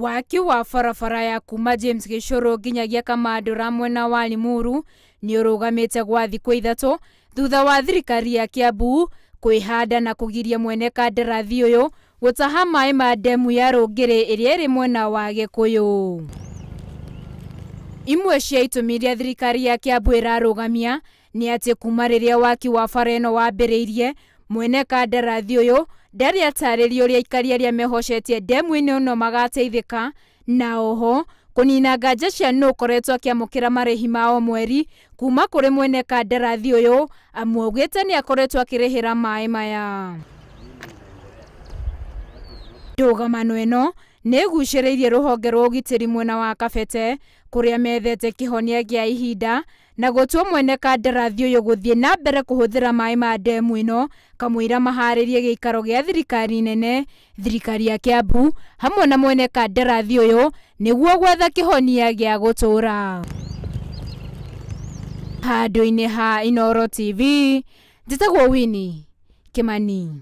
waki wa barabara ya kuma james gicuru nginyagia kamandura mwena wa limuru ni urugamite gwa thiku ithatå thutha wa thirikari ya kiambu kwihanda na kugiria mwene kandarathi uyu gutaha maĩ ma ndemu ya a ä rä mwena wa yå imwe cia itũmi iria thirikari ya rarå gamia nä atä kuma a waki wa bara rä irie mwene kandarathi yå ndari atarĩria ũrĩa aikari arĩa mehocetie ndemu no ũno magateithĩka na oho kũnina nganja cia nũ ũkoretwo akĩamũkĩra marĩhi ma o mweri kuma kũrĩ mwene kandarathi ũyũ amu te nä akoretwo akĩrĩhĩra maä maya gucä rä irie rå honge rwa ri mwena wa kabete a methete gä a ihinda na gũtua mwene kandarathi ũyũ gũthiĩ na mbere kũhũthĩra maĩ ma ndemu ĩno kamũira maharĩrie gĩikaro gĩa thirikari nene thirikari ya Kiambu hamwe na mwene kandarathi ũyũ nĩguo gwetha kĩhonia gĩa gũtũũra handũ-inĩ ha Inoro TV njĩtagwo wini Kimani